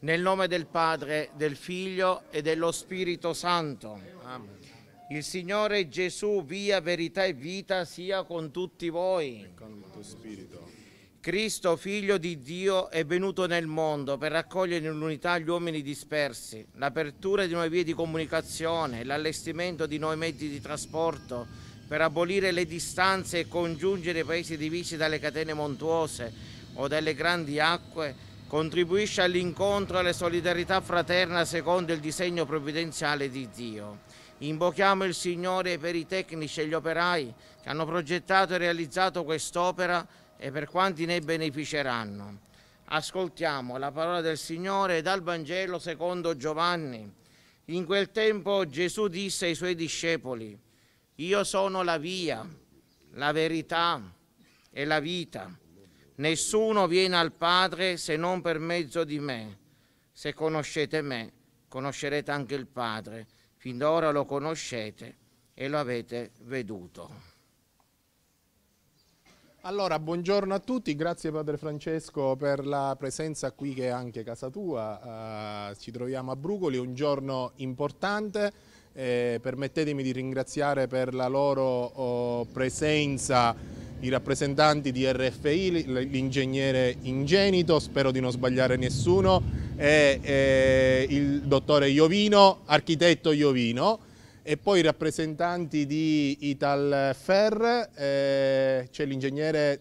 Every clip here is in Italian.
Nel nome del Padre, del Figlio e dello Spirito Santo. Amen. Il Signore Gesù, via, verità e vita, sia con tutti voi. E con il tuo spirito. Cristo, figlio di Dio, è venuto nel mondo per raccogliere in unità gli uomini dispersi. L'apertura di nuove vie di comunicazione, l'allestimento di nuovi mezzi di trasporto per abolire le distanze e congiungere i paesi divisi dalle catene montuose o dalle grandi acque contribuisce all'incontro e alla solidarietà fraterna secondo il disegno provvidenziale di Dio. Invochiamo il Signore per i tecnici e gli operai che hanno progettato e realizzato quest'opera e per quanti ne beneficeranno. Ascoltiamo la parola del Signore dal Vangelo secondo Giovanni. In quel tempo Gesù disse ai suoi discepoli, io sono la via, la verità e la vita. Nessuno viene al Padre se non per mezzo di me. Se conoscete me, conoscerete anche il Padre. Fin d'ora lo conoscete e lo avete veduto. Allora, buongiorno a tutti, grazie Padre Francesco per la presenza qui che è anche casa tua. Uh, ci troviamo a Brugoli, un giorno importante. Eh, permettetemi di ringraziare per la loro oh, presenza i rappresentanti di RFI, l'ingegnere Ingenito, spero di non sbagliare nessuno, e, e il dottore Iovino, architetto Iovino, e poi i rappresentanti di Italfer, eh, c'è l'ingegnere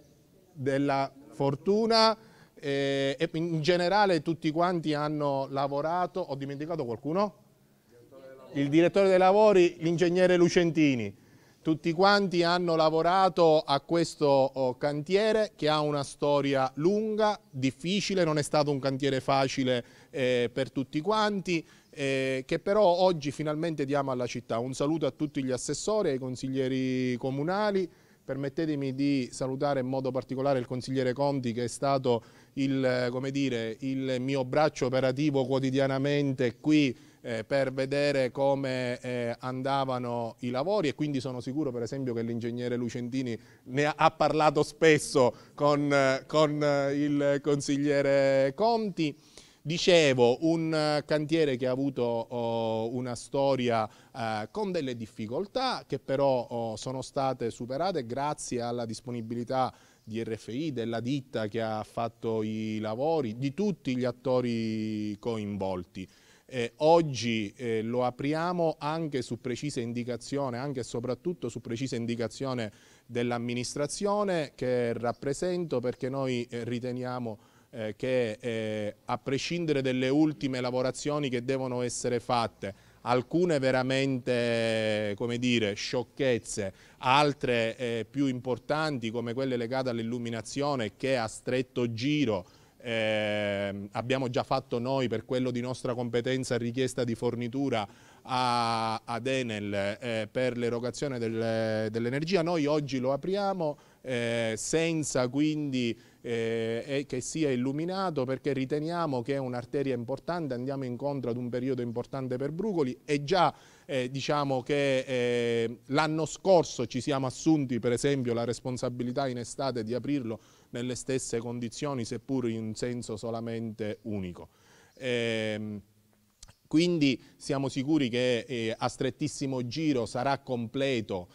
della Fortuna, eh, e in generale tutti quanti hanno lavorato, ho dimenticato qualcuno? Il direttore dei lavori, l'ingegnere Lucentini. Tutti quanti hanno lavorato a questo oh, cantiere che ha una storia lunga, difficile, non è stato un cantiere facile eh, per tutti quanti, eh, che però oggi finalmente diamo alla città. Un saluto a tutti gli assessori, ai consiglieri comunali, permettetemi di salutare in modo particolare il consigliere Conti che è stato il, dire, il mio braccio operativo quotidianamente qui eh, per vedere come eh, andavano i lavori e quindi sono sicuro per esempio che l'ingegnere Lucentini ne ha, ha parlato spesso con, con eh, il consigliere Conti. Dicevo, un cantiere che ha avuto oh, una storia eh, con delle difficoltà che però oh, sono state superate grazie alla disponibilità di RFI, della ditta che ha fatto i lavori, di tutti gli attori coinvolti. Eh, oggi eh, lo apriamo anche su precisa indicazione, anche e soprattutto su precisa indicazione dell'amministrazione che rappresento perché noi eh, riteniamo eh, che eh, a prescindere dalle ultime lavorazioni che devono essere fatte, alcune veramente come dire, sciocchezze, altre eh, più importanti come quelle legate all'illuminazione che a stretto giro eh, abbiamo già fatto noi per quello di nostra competenza richiesta di fornitura a, ad Enel eh, per l'erogazione del, dell'energia. Noi oggi lo apriamo eh, senza quindi eh, e che sia illuminato perché riteniamo che è un'arteria importante, andiamo incontro ad un periodo importante per Brugoli e già eh, diciamo che eh, l'anno scorso ci siamo assunti per esempio la responsabilità in estate di aprirlo nelle stesse condizioni seppur in senso solamente unico. Eh, quindi siamo sicuri che eh, a strettissimo giro sarà completo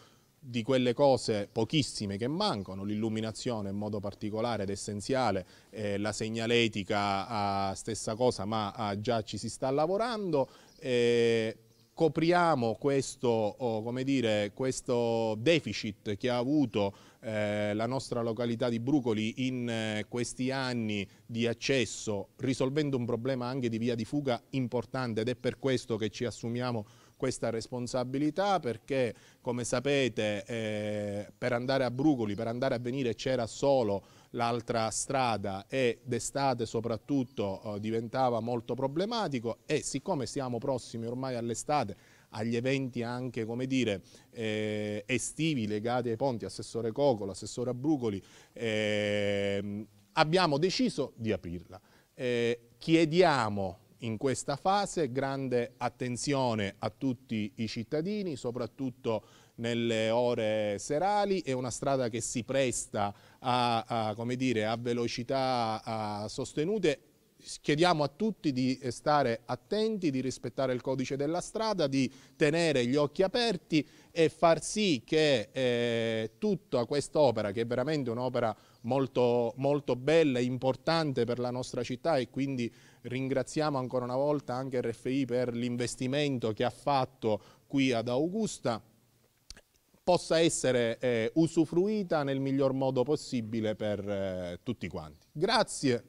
di quelle cose pochissime che mancano, l'illuminazione in modo particolare ed essenziale, eh, la segnaletica ah, stessa cosa ma ah, già ci si sta lavorando, eh, copriamo questo, oh, dire, questo, deficit che ha avuto eh, la nostra località di Brucoli in eh, questi anni di accesso, risolvendo un problema anche di via di fuga importante ed è per questo che ci assumiamo questa responsabilità perché come sapete eh, per andare a Brugoli, per andare a venire c'era solo l'altra strada e d'estate soprattutto eh, diventava molto problematico e siccome siamo prossimi ormai all'estate agli eventi anche come dire, eh, estivi legati ai ponti, assessore Cocolo, assessore Abrucoli, ehm, abbiamo deciso di aprirla. Eh, chiediamo in questa fase, grande attenzione a tutti i cittadini, soprattutto nelle ore serali, è una strada che si presta a, a, dire, a velocità a sostenute. Chiediamo a tutti di stare attenti, di rispettare il codice della strada, di tenere gli occhi aperti e far sì che eh, tutta quest'opera, che è veramente un'opera molto, molto bella e importante per la nostra città e quindi Ringraziamo ancora una volta anche RFI per l'investimento che ha fatto qui ad Augusta possa essere eh, usufruita nel miglior modo possibile per eh, tutti quanti. Grazie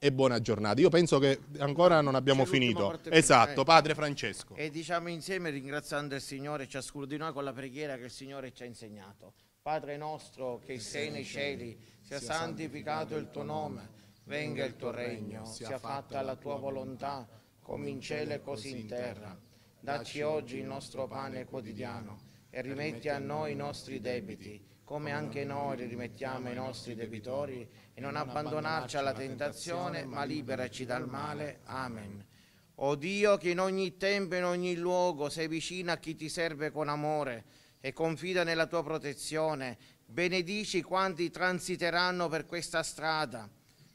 e buona giornata. Io penso che ancora non abbiamo finito. Esatto, Padre Francesco. E diciamo insieme ringraziando il Signore ciascuno di noi con la preghiera che il Signore ci ha insegnato. Padre nostro che sei nei cieli, sia santificato il tuo nome Venga il tuo regno, sia fatta la tua volontà, come in cielo e così in terra. Dacci oggi il nostro pane quotidiano e rimetti a noi i nostri debiti, come anche noi rimettiamo ai nostri debitori, e non abbandonarci alla tentazione, ma liberaci dal male. Amen. O Dio che in ogni tempo e in ogni luogo sei vicino a chi ti serve con amore e confida nella tua protezione, benedici quanti transiteranno per questa strada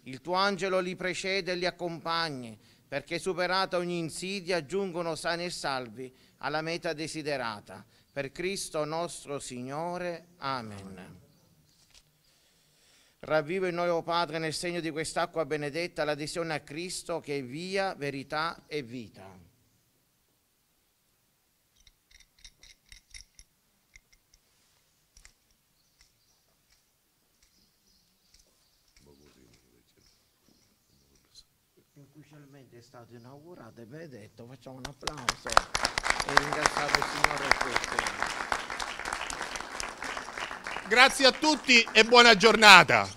il tuo angelo li precede e li accompagni, perché superata ogni insidia giungono sani e salvi alla meta desiderata. Per Cristo nostro Signore. Amen. Ravviva il nuovo Padre, nel segno di quest'acqua benedetta, l'adesione a Cristo che è via, verità e vita. ufficialmente è stato inaugurato e benedetto, facciamo un applauso e ringraziamo il Signore per Grazie a tutti e buona giornata.